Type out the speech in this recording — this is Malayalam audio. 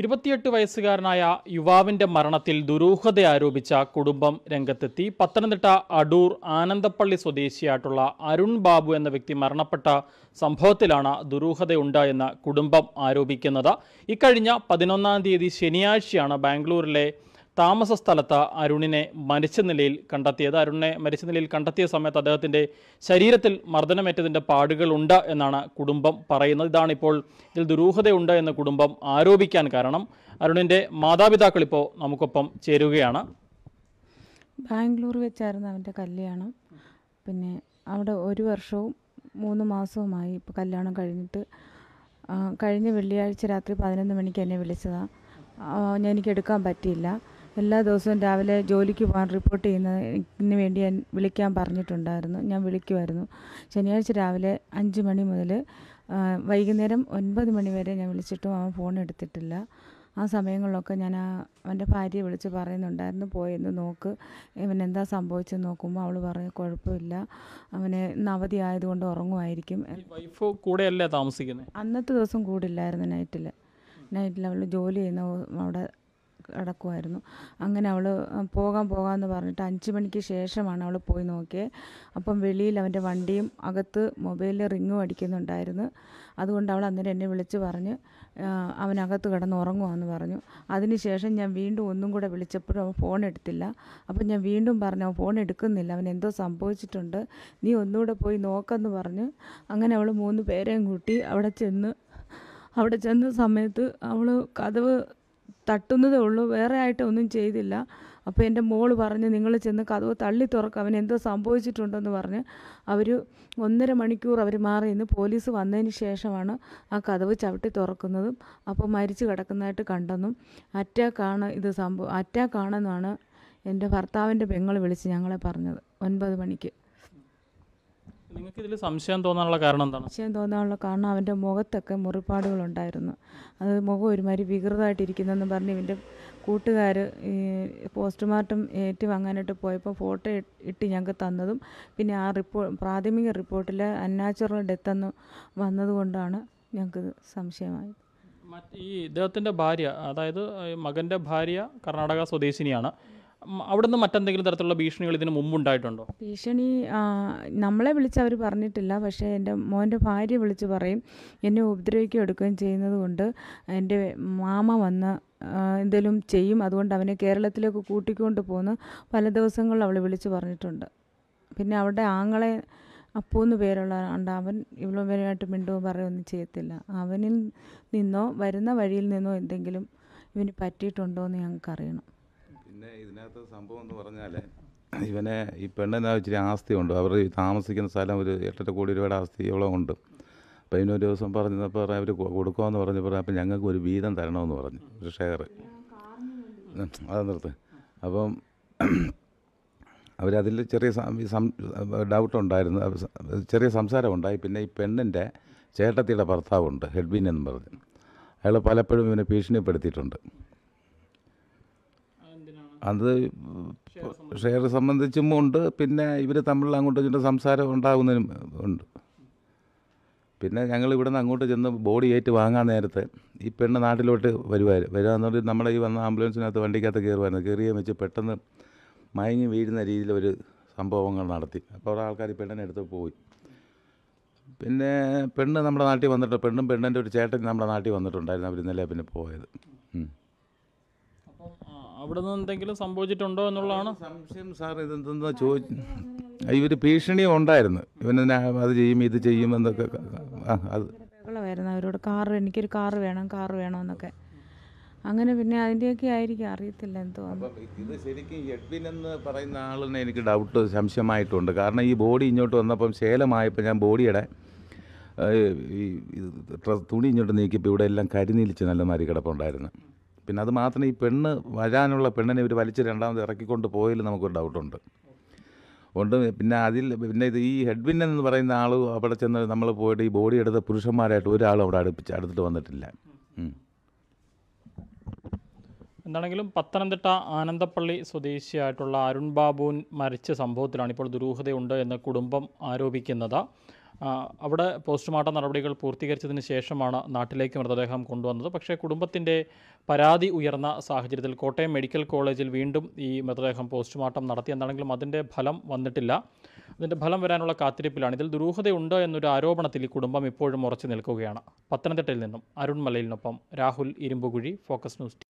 ഇരുപത്തിയെട്ട് വയസ്സുകാരനായ യുവാവിന്റെ മരണത്തിൽ ദുരൂഹത ആരോപിച്ച കുടുംബം രംഗത്തെത്തി പത്തനംതിട്ട അടൂർ ആനന്ദപ്പള്ളി സ്വദേശിയായിട്ടുള്ള അരുൺ ബാബു എന്ന വ്യക്തി മരണപ്പെട്ട സംഭവത്തിലാണ് ദുരൂഹതയുണ്ട് കുടുംബം ആരോപിക്കുന്നത് ഇക്കഴിഞ്ഞ പതിനൊന്നാം തീയതി ശനിയാഴ്ചയാണ് ബാംഗ്ലൂരിലെ താമസ സ്ഥലത്ത് അരുണിനെ മരിച്ച നിലയിൽ കണ്ടെത്തിയത് അരുണിനെ മരിച്ച നിലയിൽ കണ്ടെത്തിയ സമയത്ത് അദ്ദേഹത്തിൻ്റെ ശരീരത്തിൽ മർദ്ദനമേറ്റതിൻ്റെ പാടുകളുണ്ട് എന്നാണ് കുടുംബം പറയുന്നത് ഇതാണിപ്പോൾ ഇതിൽ ദുരൂഹതയുണ്ട് എന്ന് കുടുംബം ആരോപിക്കാൻ കാരണം അരുണിൻ്റെ മാതാപിതാക്കൾ ഇപ്പോൾ നമുക്കൊപ്പം ചേരുകയാണ് ബാംഗ്ലൂർ വെച്ചായിരുന്നു അവൻ്റെ കല്യാണം പിന്നെ അവിടെ ഒരു വർഷവും മൂന്ന് മാസവുമായി ഇപ്പോൾ കല്യാണം കഴിഞ്ഞിട്ട് കഴിഞ്ഞ വെള്ളിയാഴ്ച രാത്രി പതിനൊന്ന് മണിക്ക് എന്നെ വിളിച്ചതാണ് എനിക്ക് എടുക്കാൻ പറ്റിയില്ല എല്ലാ ദിവസവും രാവിലെ ജോലിക്ക് പോകാൻ റിപ്പോർട്ട് ചെയ്യുന്നതിന് വേണ്ടി വിളിക്കാൻ പറഞ്ഞിട്ടുണ്ടായിരുന്നു ഞാൻ വിളിക്കുമായിരുന്നു ശനിയാഴ്ച രാവിലെ അഞ്ച് മണി മുതൽ വൈകുന്നേരം ഒൻപത് മണി വരെ ഞാൻ വിളിച്ചിട്ടും അവൻ ഫോൺ എടുത്തിട്ടില്ല ആ സമയങ്ങളിലൊക്കെ ഞാൻ ആ അവൻ്റെ ഭാര്യയെ വിളിച്ച് പറയുന്നുണ്ടായിരുന്നു പോയെന്ന് നോക്ക് ഇവൻ എന്താ സംഭവിച്ചെന്ന് നോക്കുമ്പോൾ അവൾ പറഞ്ഞു കുഴപ്പമില്ല അവന് ഇന്ന് അവധി ആയതുകൊണ്ട് ഉറങ്ങുമായിരിക്കും വൈഫ് കൂടെയല്ലേ താമസിക്കുന്നത് അന്നത്തെ ദിവസം കൂടില്ലായിരുന്നു നൈറ്റിൽ നൈറ്റിൽ അവൾ ജോലി ചെയ്യുന്ന അവിടെ കിടക്കുമായിരുന്നു അങ്ങനെ അവൾ പോകാൻ പോകാമെന്ന് പറഞ്ഞിട്ട് അഞ്ച് മണിക്ക് ശേഷമാണ് അവൾ പോയി നോക്കിയത് അപ്പം വെളിയിൽ അവൻ്റെ വണ്ടിയും അകത്ത് മൊബൈലിൽ റിങ്ങും അടിക്കുന്നുണ്ടായിരുന്നു അതുകൊണ്ട് അവൾ അന്നേരം എന്നെ വിളിച്ച് പറഞ്ഞ് അവനകത്ത് കിടന്ന് ഉറങ്ങുവാന്ന് പറഞ്ഞു അതിനുശേഷം ഞാൻ വീണ്ടും ഒന്നും കൂടെ വിളിച്ചപ്പോഴും അവൻ ഫോൺ എടുത്തില്ല അപ്പം ഞാൻ വീണ്ടും പറഞ്ഞു അവൻ ഫോൺ എടുക്കുന്നില്ല അവൻ എന്തോ സംഭവിച്ചിട്ടുണ്ട് നീ ഒന്നുകൂടെ പോയി നോക്കെന്ന് പറഞ്ഞ് അങ്ങനെ അവൾ മൂന്ന് പേരെയും കൂട്ടി അവിടെ ചെന്ന് അവിടെ ചെന്ന സമയത്ത് അവൾ കഥവ് തട്ടുന്നതേ ഉള്ളൂ വേറെ ആയിട്ടൊന്നും ചെയ്തില്ല അപ്പോൾ എൻ്റെ മോൾ പറഞ്ഞ് നിങ്ങൾ ചെന്ന് കഥവ് തള്ളി തുറക്കും അവൻ എന്തോ സംഭവിച്ചിട്ടുണ്ടെന്ന് പറഞ്ഞ് അവർ ഒന്നര മണിക്കൂർ അവർ മാറി നിന്ന് പോലീസ് വന്നതിന് ശേഷമാണ് ആ കഥവ് ചവിട്ടി തുറക്കുന്നതും അപ്പോൾ മരിച്ചു കിടക്കുന്നതായിട്ട് കണ്ടെന്നും അറ്റാക്കാണ് ഇത് സംഭവം അറ്റാക്കാണെന്നാണ് എൻ്റെ ഭർത്താവിൻ്റെ പെങ്ങൾ വിളിച്ച് ഞങ്ങളെ പറഞ്ഞത് ഒൻപത് മണിക്ക് നിങ്ങൾക്ക് ഇതിൽ സംശയം തോന്നാനുള്ള കാരണം എന്താണ് സംശയം തോന്നാനുള്ള കാരണം അവൻ്റെ മുഖത്തൊക്കെ മുറിപ്പാടുകളുണ്ടായിരുന്നു അത് മുഖം ഒരുമാതിരി വികൃതമായിട്ടിരിക്കുന്നെന്ന് പറഞ്ഞ് ഇവൻ്റെ കൂട്ടുകാർ ഈ പോസ്റ്റ്മോർട്ടം വാങ്ങാനായിട്ട് പോയപ്പോൾ ഫോട്ടോ ഇട്ട് ഞങ്ങൾക്ക് തന്നതും പിന്നെ ആ റിപ്പോ പ്രാഥമിക റിപ്പോർട്ടിൽ അന്നാച്ചുറൽ ഡെത്ത് എന്ന് വന്നതുകൊണ്ടാണ് ഞങ്ങൾക്ക് സംശയമായത് ഈ ഇദ്ദേഹത്തിൻ്റെ ഭാര്യ അതായത് മകൻ്റെ ഭാര്യ കർണാടക സ്വദേശിനിയാണ് അവിടുന്ന് മറ്റെന്തെങ്കിലും തരത്തിലുള്ള ഭീഷണികൾ ഇതിന് മുമ്പുണ്ടായിട്ടുണ്ടോ ഭീഷണി നമ്മളെ വിളിച്ച് അവർ പറഞ്ഞിട്ടില്ല പക്ഷേ എൻ്റെ മോൻ്റെ ഭാര്യ വിളിച്ച് പറയും എന്നെ ഉപദ്രവിക്കുകയും എടുക്കുകയും ചെയ്യുന്നത് കൊണ്ട് എൻ്റെ മാമ വന്ന് എന്തെങ്കിലും ചെയ്യും അതുകൊണ്ട് അവനെ കേരളത്തിലേക്ക് കൂട്ടിക്കൊണ്ട് പോന്ന് പല ദിവസങ്ങളിൽ അവൾ വിളിച്ച് പറഞ്ഞിട്ടുണ്ട് പിന്നെ അവളുടെ ആങ്ങളെ അപ്പൂ എന്ന് പേരുള്ളവരുണ്ട് അവൻ ഇവളുമായിട്ട് മിണ്ടുവോ പറയുമൊന്നും ചെയ്യത്തില്ല അവനിൽ നിന്നോ വരുന്ന വഴിയിൽ നിന്നോ എന്തെങ്കിലും ഇവന് പറ്റിയിട്ടുണ്ടോ എന്ന് ഞങ്ങൾക്ക് പിന്നെ ഇതിനകത്ത് സംഭവം എന്ന് പറഞ്ഞാൽ ഇവനെ ഈ പെണ്ണിന് ഇച്ചിരി ആസ്തിയുണ്ട് അവർ താമസിക്കുന്ന സ്ഥലം ഒരു എട്ടര കോടി രൂപയുടെ ആസ്തിയോളം ഉണ്ട് അപ്പോൾ ഇതിനൊരു ദിവസം പറഞ്ഞപ്പോൾ അവർ കൊടുക്കുമെന്ന് പറഞ്ഞ് പറഞ്ഞു അപ്പം ഞങ്ങൾക്ക് ഒരു വീതം തരണമെന്ന് പറഞ്ഞു ഒരു ഷെയർ അത് നിർത്ത് അപ്പം അവരതിൽ ചെറിയ ഡൗട്ട് ഉണ്ടായിരുന്നു ചെറിയ സംസാരം ഉണ്ടായി പിന്നെ ഈ പെണ്ണിൻ്റെ ചേട്ടത്തിയുടെ ഭർത്താവുണ്ട് ഹെഡ്ബിൻ എന്ന് പറഞ്ഞ് അയാൾ പലപ്പോഴും ഇവനെ ഭീഷണിപ്പെടുത്തിയിട്ടുണ്ട് അത് ഷെയർ സംബന്ധിച്ചും ഉണ്ട് പിന്നെ ഇവർ തമ്മിൽ അങ്ങോട്ടും ഇങ്ങോട്ടും സംസാരം ഉണ്ടാകുന്നതിനും ഉണ്ട് പിന്നെ ഞങ്ങൾ ഇവിടെ നിന്ന് അങ്ങോട്ട് ചെന്ന് ബോഡി ഏറ്റ് വാങ്ങാൻ നേരത്തെ ഈ പെണ്ണ് നാട്ടിലോട്ട് വരുമായിരുന്നു വരാമെന്നുണ്ട് നമ്മുടെ ഈ വന്ന ആംബുലൻസിനകത്ത് വണ്ടിക്കകത്ത് കയറുമായിരുന്നു കയറിയ വെച്ച് പെട്ടെന്ന് മയങ്ങി വീഴുന്ന രീതിയിൽ ഒരു സംഭവങ്ങൾ നടത്തി അപ്പോൾ അവിടെ ആൾക്കാർ പെണ്ണിനെ എടുത്ത് പോയി പിന്നെ പെണ്ണ് നമ്മുടെ നാട്ടിൽ വന്നിട്ട് പെണ്ണും പെണ്ണിൻ്റെ ഒരു ചേട്ടൻ നമ്മുടെ നാട്ടിൽ വന്നിട്ടുണ്ടായിരുന്നു അവർ ഇന്നലെ പിന്നെ പോയത് അവിടെ നിന്ന് എന്തെങ്കിലും സംഭവിച്ചിട്ടുണ്ടോ എന്നുള്ളതാണ് സംശയം സാർ ഇതെന്താ ചോദിച്ചു ഇവർ ഭീഷണി ഉണ്ടായിരുന്നു ഇവനെ അത് ചെയ്യും ഇത് ചെയ്യും എന്നൊക്കെ അത് ബഹളമായിരുന്നു അവരോട് കാറ് എനിക്കൊരു കാറ് വേണം കാറ് വേണമെന്നൊക്കെ അങ്ങനെ പിന്നെ അതിൻ്റെയൊക്കെ ആയിരിക്കും അറിയത്തില്ല എന്തോ ഇത് ശരിക്കും എഡ്വിൻ എന്ന് പറയുന്ന ആളിനെ എനിക്ക് ഡൗട്ട് സംശയമായിട്ടുണ്ട് കാരണം ഈ ബോഡി ഇങ്ങോട്ട് വന്നപ്പം ശേലമായപ്പോൾ ഞാൻ ബോഡിയുടെ ഈ തുണി ഇങ്ങോട്ട് നീക്കിയപ്പോൾ ഇവിടെ എല്ലാം കരിനീലിച്ച് നല്ല മാറി കിടപ്പുണ്ടായിരുന്നു പിന്നെ അത് മാത്രം ഈ പെണ്ണ് വരാനുള്ള പെണ്ണിനെ ഇവർ വലിച്ച് രണ്ടാമത് ഇറക്കിക്കൊണ്ട് പോയതിൽ നമുക്കൊരു ഡൗട്ടുണ്ട് ഉണ്ട് പിന്നെ അതിൽ പിന്നെ ഇത് ഈ ഹെഡ്വിൻ എന്ന് പറയുന്ന ആൾ അവിടെ ചെന്ന് നമ്മൾ പോയിട്ട് ഈ ബോഡി എടുത്ത പുരുഷന്മാരായിട്ട് ഒരാളും അവിടെ അടുപ്പിച്ച് അടുത്തിട്ട് വന്നിട്ടില്ല എന്താണെങ്കിലും പത്തനംതിട്ട ആനന്ദപ്പള്ളി സ്വദേശിയായിട്ടുള്ള അരുൺ ബാബുൻ മരിച്ച സംഭവത്തിലാണ് ഇപ്പോൾ ദുരൂഹതയുണ്ട് എന്ന് കുടുംബം ആരോപിക്കുന്നത് അവിടെ പോസ്റ്റ്മോർട്ടം നടപടികൾ പൂർത്തീകരിച്ചതിന് ശേഷമാണ് നാട്ടിലേക്ക് മൃതദേഹം കൊണ്ടുവന്നത് പക്ഷേ കുടുംബത്തിൻ്റെ പരാതി ഉയർന്ന സാഹചര്യത്തിൽ കോട്ടയം മെഡിക്കൽ കോളേജിൽ വീണ്ടും ഈ മൃതദേഹം പോസ്റ്റ്മോർട്ടം നടത്തി എന്താണെങ്കിലും അതിൻ്റെ ഫലം വന്നിട്ടില്ല അതിൻ്റെ ഫലം വരാനുള്ള കാത്തിരിപ്പിലാണ് ഇതിൽ ദുരൂഹതയുണ്ട് എന്നൊരു ആരോപണത്തിൽ ഈ കുടുംബം ഇപ്പോഴും ഉറച്ചു നിൽക്കുകയാണ് പത്തനംതിട്ടയിൽ നിന്നും അരുൺ മലയിലിനൊപ്പം രാഹുൽ ഇരുമ്പുകുഴി ഫോക്കസ് ന്യൂസ്